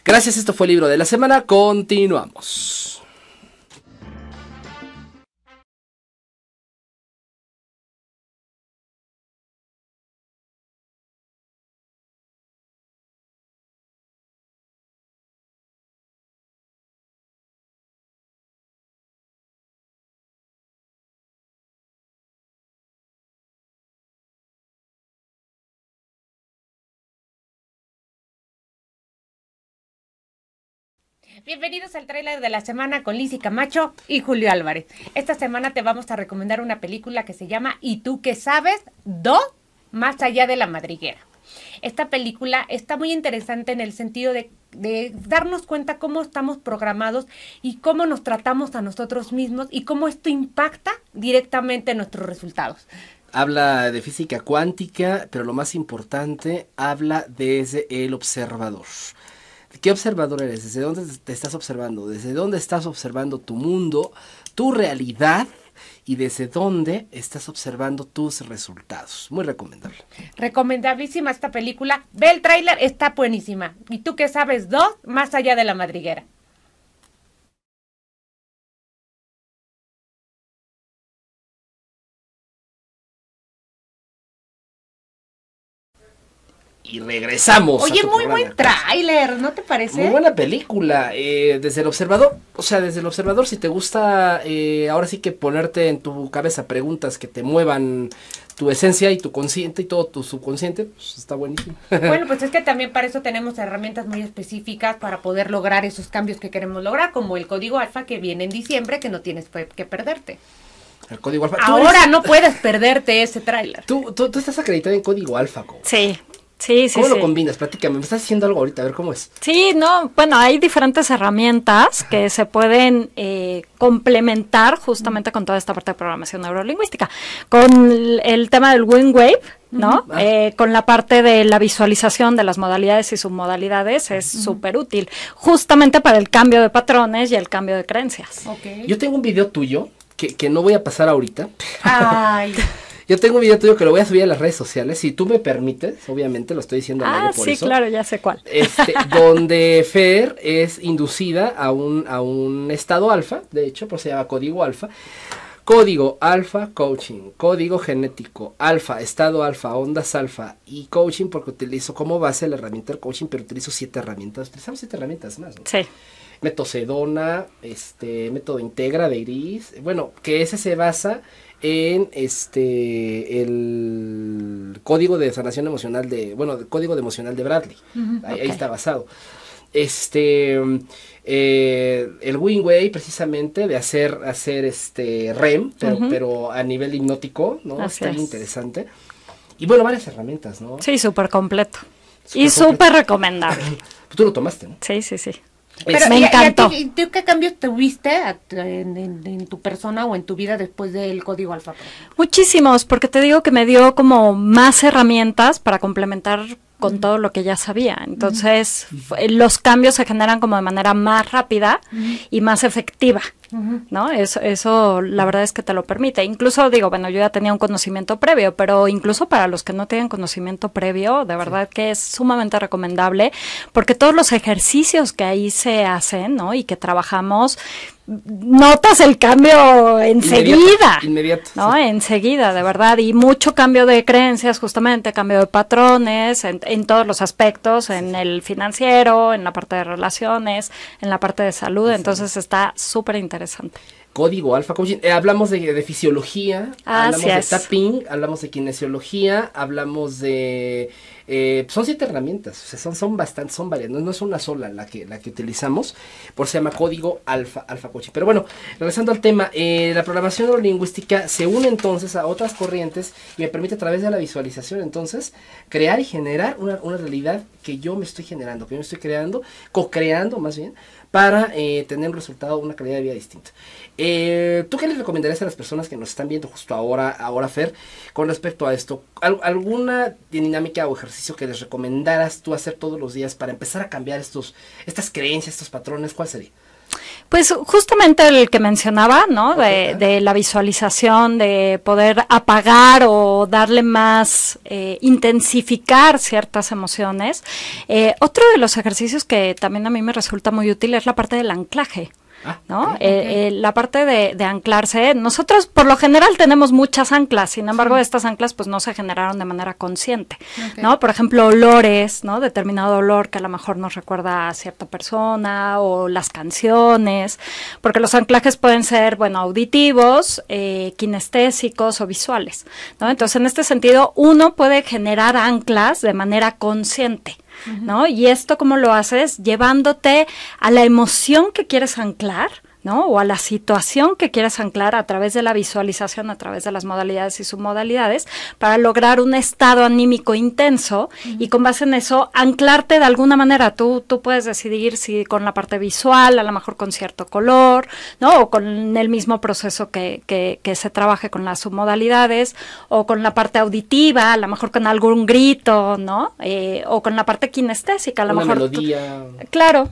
Speaker 1: Gracias, esto fue el
Speaker 2: libro de la semana. Continuamos. Bienvenidos al tráiler de la semana con Liz Camacho y Julio Álvarez. Esta semana
Speaker 3: te vamos a recomendar una película que se llama ¿Y tú qué sabes? Do más allá de la madriguera. Esta película está muy interesante en el sentido de, darnos cuenta cómo estamos programados y cómo nos tratamos a nosotros mismos y cómo esto impacta directamente nuestros resultados
Speaker 1: habla de física cuántica, pero lo más importante, habla desde el observador. ¿Qué observador eres? ¿Desde dónde te estás observando? ¿Desde dónde estás observando tu mundo, tu realidad? y desde dónde estás observando tus resultados. Muy recomendable.
Speaker 3: Recomendabilísima esta película. Ve el tráiler, está buenísima. Y tú qué sabes dos, más allá de la
Speaker 2: madriguera. y regresamos. Oye, muy buen tráiler, ¿no te parece? Muy buena
Speaker 1: película. Eh, desde el observador, o sea, desde el observador, si te gusta, eh, ahora sí que ponerte en tu cabeza preguntas que te muevan tu esencia y tu consciente y todo tu subconsciente, pues está buenísimo. Bueno,
Speaker 3: pues es que también para eso tenemos herramientas muy específicas para poder lograr esos cambios que queremos lograr, como el código alfa que viene en diciembre, que no tienes que perderte.
Speaker 1: El código alfa. Ahora
Speaker 4: no puedes perderte ese tráiler.
Speaker 1: ¿Tú, tú, estás acreditado en código alfa, ¿cómo? Sí. ¿Cómo lo combinas? Platícame, me estás haciendo algo ahorita, a ver cómo es.
Speaker 4: Sí, no, bueno, hay diferentes herramientas que se pueden eh, complementar justamente con toda esta parte de programación neurolingüística. Con el, tema del wave, ¿no? Ah. Eh, con la parte de la visualización de las modalidades y submodalidades es súper útil, justamente para el cambio de patrones y el cambio de creencias. Okay.
Speaker 1: Yo tengo un video tuyo que, que no voy a pasar ahorita.
Speaker 4: Ay.
Speaker 1: Yo tengo un video tuyo que lo voy a subir a las redes sociales, si tú me permites, obviamente lo estoy diciendo ah, sí, claro,
Speaker 4: ya sé cuál. Este,
Speaker 1: donde Fer es inducida a un, a un estado alfa, de hecho, pues se llama código alfa. Código alfa coaching, código genético, alfa, estado alfa, ondas alfa y coaching porque utilizo como base la herramienta del coaching, pero utilizo siete herramientas, utilizamos siete herramientas más. ¿no? Sí. Metosedona, este, método Integra de Iris, bueno, que ese se basa en este el código de sanación emocional de bueno el código de emocional de Bradley ahí, está basado este eh, el Wingway, precisamente de hacer hacer este REM pero, a nivel hipnótico no está interesante y bueno varias herramientas no sí súper completo y súper recomendable tú lo tomaste no sí sí sí
Speaker 4: pues me encantó.
Speaker 3: ¿Qué cambios tuviste en, en, en, tu persona o en tu vida después del código alfa?
Speaker 4: Muchísimos, porque te digo que me dio como más herramientas para complementar con todo lo que ya sabía. Entonces, eh, los cambios se generan como de manera más rápida y más efectiva, ¿no? Eso, eso la verdad es que te lo permite. Incluso digo, bueno, yo ya tenía un conocimiento previo, pero incluso para los que no tienen conocimiento previo, de verdad que es sumamente recomendable porque todos los ejercicios que ahí se hacen, ¿no? Y que trabajamos, notas el cambio enseguida.
Speaker 1: Inmediato, ¿no?
Speaker 4: Enseguida, de verdad. Y mucho cambio de creencias, justamente, cambio de patrones en, en, todos los aspectos, en el financiero, en la parte de relaciones, en la parte de salud. Entonces está súper interesante.
Speaker 1: Código Alfa Coaching. Eh, hablamos de, fisiología, ah, hablamos de tapping, hablamos de kinesiología, hablamos de... Eh, pues, son siete herramientas, son, son bastante, son varias, no, es una sola la que, la que utilizamos, por se llama código alfa, alfa coaching. Pero bueno, regresando al tema, eh, la programación neurolingüística se une entonces a otras corrientes y me permite a través de la visualización entonces crear y generar una, una realidad que yo me estoy generando, que yo me estoy creando, co-creando más bien, para eh, tener un resultado, una calidad de vida distinta. Eh, ¿Tú qué les recomendarías a las personas que nos están viendo justo ahora, ahora Fer, con respecto a esto? ¿Alguna dinámica o ejercicio que les recomendaras tú hacer todos los días para empezar a cambiar estos, estas creencias, estos patrones? ¿Cuál sería?
Speaker 4: Pues justamente el que mencionaba, ¿no? De, la visualización, de poder apagar o darle más, eh, intensificar ciertas emociones. Eh, otro de los ejercicios que también a mí me resulta muy útil es la parte del anclaje. Ah, ¿no? Eh, eh, la parte de, anclarse, nosotros por lo general tenemos muchas anclas, sin embargo estas anclas pues no se generaron de manera consciente, ¿no? Por ejemplo, olores, ¿no? Determinado olor que a lo mejor nos recuerda a cierta persona o las canciones, porque los anclajes pueden ser, bueno, auditivos, eh, kinestésicos o visuales, ¿no? Entonces, en este sentido, uno puede generar anclas de manera consciente. ¿no? Y esto, ¿cómo lo haces? Llevándote a la emoción que quieres anclar ¿no? O a la situación que quieras anclar a través de la visualización, a través de las modalidades y submodalidades, para lograr un estado anímico intenso y con base en eso anclarte de alguna manera. Tú, tú puedes decidir si con la parte visual, a lo mejor con cierto color, ¿no? O con el mismo proceso que, que, que se trabaje con las submodalidades, o con la parte auditiva, a lo mejor con algún grito, ¿no? Eh, o con la parte kinestésica, a lo mejor. claro,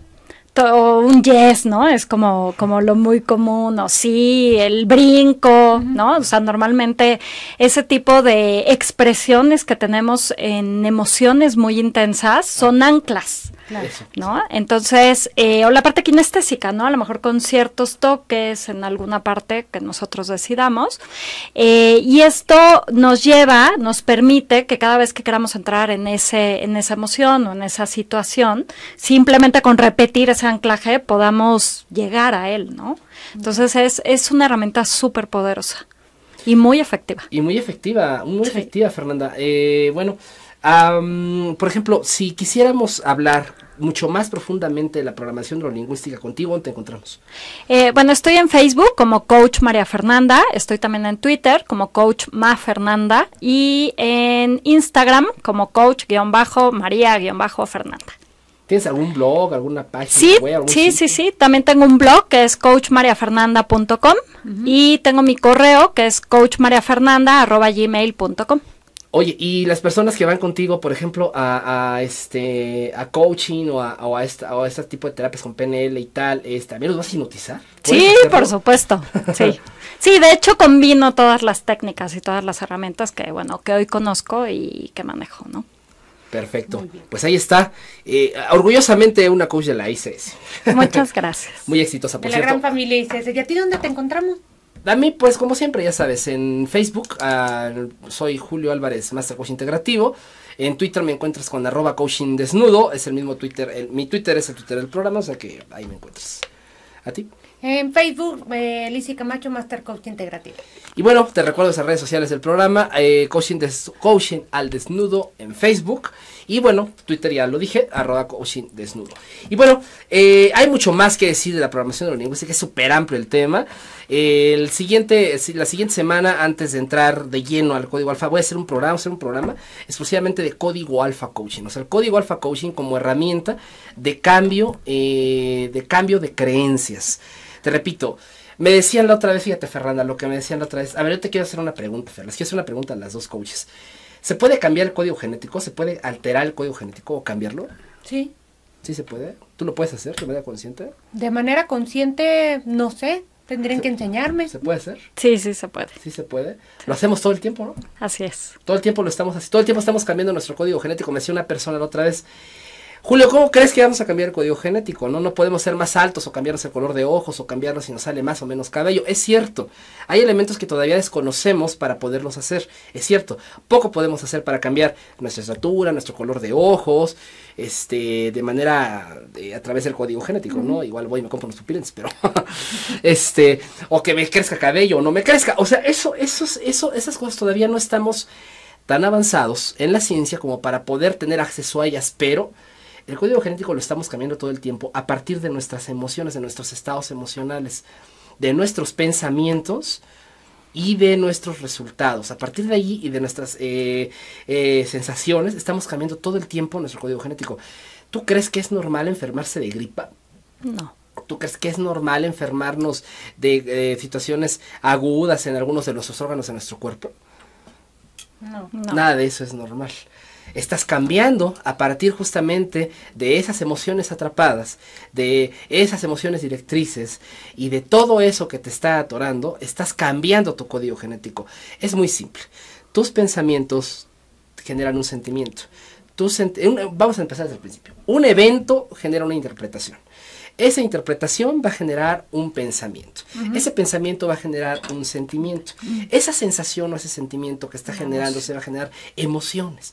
Speaker 4: o un yes, ¿no? Es como, como lo muy común, o sí, el brinco, ¿no? O sea, normalmente ese tipo de expresiones que tenemos en emociones muy intensas son anclas. Claro. ¿no? Entonces, eh, o la parte kinestésica, ¿no? A lo mejor con ciertos toques en alguna parte que nosotros decidamos. Eh, y esto nos lleva, nos permite que cada vez que queramos entrar en, ese, en esa emoción o en esa situación, simplemente con repetir ese anclaje podamos llegar a él, ¿no? Entonces, es, es una herramienta súper poderosa.
Speaker 1: Y muy efectiva. Y muy efectiva, muy efectiva, Fernanda. Eh, bueno, por ejemplo, si quisiéramos hablar mucho más profundamente de la programación neurolingüística contigo, ¿dónde te encontramos?
Speaker 4: Eh, bueno, estoy en Facebook como Coach María Fernanda, estoy también en Twitter como Coach Ma Fernanda y en Instagram como Coach-María-Fernanda.
Speaker 1: ¿Tienes algún blog, alguna página sí, Sí,
Speaker 4: sí, sí. También tengo un blog que es coachmariafernanda.com y tengo mi correo que es coachmariafernanda.gmail.com.
Speaker 1: Oye, y las personas que van contigo, por ejemplo, a, este a coaching o a, este tipo de terapias con PNL y tal, ¿también este, los vas a hipnotizar? Sí, por supuesto. Sí.
Speaker 4: sí, de hecho combino todas las técnicas y todas las herramientas que, bueno, que hoy conozco y que manejo, ¿no?
Speaker 1: Perfecto. Pues ahí está. Eh, orgullosamente una coach de la ICS. Muchas gracias. Muy exitosa, por de la gran
Speaker 3: familia ICS. ¿Y a ti dónde te encontramos?
Speaker 1: A mí, pues como siempre, ya sabes, en Facebook ah, soy Julio Álvarez, Master Coach Integrativo. En Twitter me encuentras con arroba coaching desnudo. Es el mismo Twitter. mi Twitter es el Twitter del programa, o sea que ahí me encuentras. ¿A ti?
Speaker 3: En Facebook, eh, Camacho, Master Coach Integrativo.
Speaker 1: Y bueno, te recuerdo esas redes sociales del programa. Eh, coaching, coaching al desnudo en Facebook. Y bueno, Twitter ya lo dije, arroba coaching desnudo. Y bueno, eh, hay mucho más que decir de la programación de que es súper amplio el tema. el siguiente, la siguiente semana, antes de entrar de lleno al código alfa, voy a hacer un programa, hacer un programa exclusivamente de código alfa coaching. O sea, el código alfa coaching como herramienta de cambio, eh, de cambio de creencias. Te repito, me decían la otra vez, fíjate Fernanda, lo que me decían la otra vez. A ver, yo te quiero hacer una pregunta, Fernanda. Les quiero hacer una pregunta a las dos coaches. ¿Se puede cambiar el código genético? ¿Se puede alterar el código genético o cambiarlo? Sí. ¿Sí se puede? ¿Tú lo puedes hacer de manera consciente?
Speaker 3: De manera consciente, no sé. Tendrían que enseñarme. ¿Se
Speaker 1: puede hacer? Sí, sí se puede. Sí se puede. Lo hacemos todo el tiempo, ¿no? Así es. Todo el tiempo lo estamos haciendo. Todo el tiempo estamos cambiando nuestro código genético. Me decía una persona la otra vez, Julio, ¿cómo crees que vamos a cambiar el código genético? No, no podemos ser más altos o cambiarnos el color de ojos o cambiarnos si nos sale más o menos cabello. Es cierto, hay elementos que todavía desconocemos para poderlos hacer. Es cierto, poco podemos hacer para cambiar nuestra estatura, nuestro color de ojos, este, de manera a través del código genético, ¿no? Igual voy y me compro unos pupilentes, pero este, o que me crezca cabello o no me crezca. O sea, eso, eso, eso, esas cosas todavía no estamos tan avanzados en la ciencia como para poder tener acceso a ellas, pero el código genético lo estamos cambiando todo el tiempo a partir de nuestras emociones, de nuestros estados emocionales, de nuestros pensamientos y de nuestros resultados. A partir de allí y de nuestras eh, eh, sensaciones, estamos cambiando todo el tiempo nuestro código genético. ¿Tú crees que es normal enfermarse de gripa? No. ¿Tú crees que es normal enfermarnos de eh, situaciones agudas en algunos de los órganos de nuestro cuerpo? no. Nada de eso es normal. Estás cambiando a partir justamente de esas emociones atrapadas, de esas emociones directrices y de todo eso que te está atorando, estás cambiando tu código genético. Es muy simple. Tus pensamientos generan un sentimiento. vamos a empezar desde el principio. Un evento genera una interpretación esa interpretación va a generar un pensamiento. Ese pensamiento va a generar un sentimiento. Esa sensación o ese sentimiento que está generando se va a generar emociones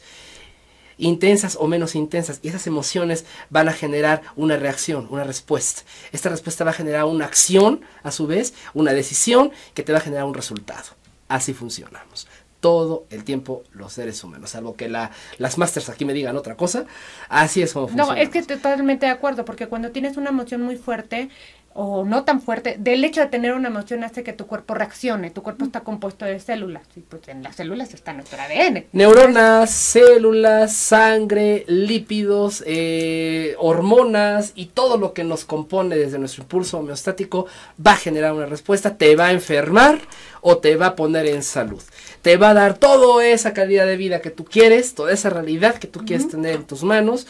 Speaker 1: intensas o menos intensas, y esas emociones van a generar una reacción, una respuesta. Esta respuesta va a generar una acción, a su vez, una decisión que te va a generar un resultado. Así funcionamos todo el tiempo los seres humanos, salvo que las masters aquí me digan otra cosa, así es como funciona. No, es
Speaker 3: que totalmente de acuerdo, porque cuando tienes una emoción muy fuerte, o no tan fuerte, del hecho de tener una emoción hace que tu cuerpo reaccione. Tu cuerpo mm. está compuesto de células. Y pues en las células está nuestro ADN.
Speaker 1: Neuronas, células, sangre, lípidos, eh, hormonas y todo lo que nos compone desde nuestro impulso homeostático va a generar una respuesta, te va a enfermar o te va a poner en salud. Te va a dar toda esa calidad de vida que tú quieres, toda esa realidad que tú quieres tener en tus manos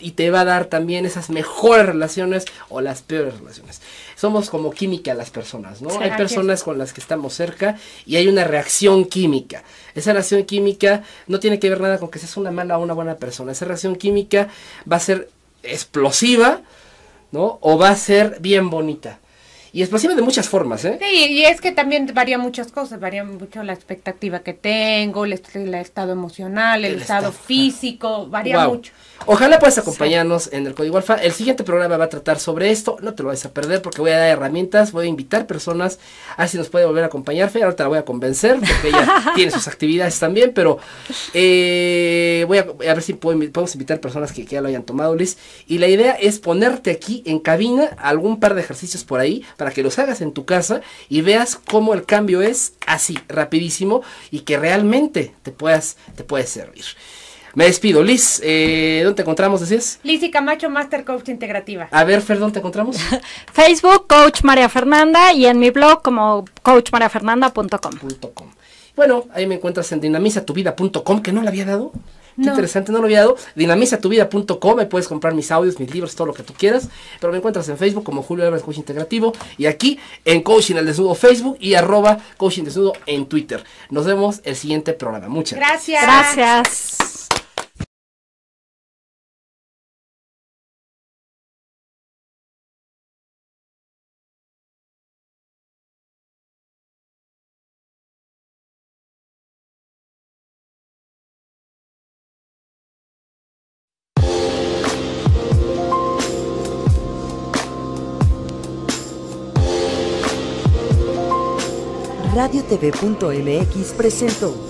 Speaker 1: y te va a dar también esas mejores relaciones o las peores relaciones. Somos como química las personas, ¿no? Hay personas con las que estamos cerca y hay una reacción química. Esa reacción química no tiene que ver nada con que seas una mala o una buena persona. Esa reacción química va a ser explosiva, ¿no? O va a ser bien bonita. Y es posible de muchas formas, ¿eh?
Speaker 3: Sí, y es que también varían muchas cosas, Varía mucho la expectativa que tengo, el, estado emocional, el, estado, físico, varía mucho. Ojalá puedas acompañarnos
Speaker 1: en el Código Alfa. El siguiente programa va a tratar sobre esto. No te lo vayas a perder porque voy a dar herramientas, voy a invitar personas. A si nos puede volver a acompañar. pero ahora te la voy a convencer porque ella tiene sus actividades también. Pero eh, voy a, ver si podemos invitar personas que, ya lo hayan tomado, Liz. Y la idea es ponerte aquí en cabina algún par de ejercicios por ahí para que los hagas en tu casa y veas cómo el cambio es así, rapidísimo y que realmente te puedas, te puede servir. Me despido. Liz, eh, ¿dónde te encontramos? Decías.
Speaker 3: Liz y Camacho, Master Coach Integrativa.
Speaker 1: A ver, Fer, ¿dónde te encontramos?
Speaker 4: Facebook, Coach María Fernanda y en mi blog como coachmariafernanda.com.
Speaker 1: Bueno, ahí me encuentras en dinamizatuvida.com, que no le había dado. Qué interesante, no lo había dado. Dinamizatuvida.com, me puedes comprar mis audios, mis libros, todo lo que tú quieras. Pero me encuentras en Facebook como Julio Álvarez Coach Integrativo. Y aquí en Coaching al Desnudo Facebook y arroba Coaching Desnudo
Speaker 2: en Twitter. Nos vemos el siguiente programa. Muchas gracias. Gracias.
Speaker 1: TV.mx presentó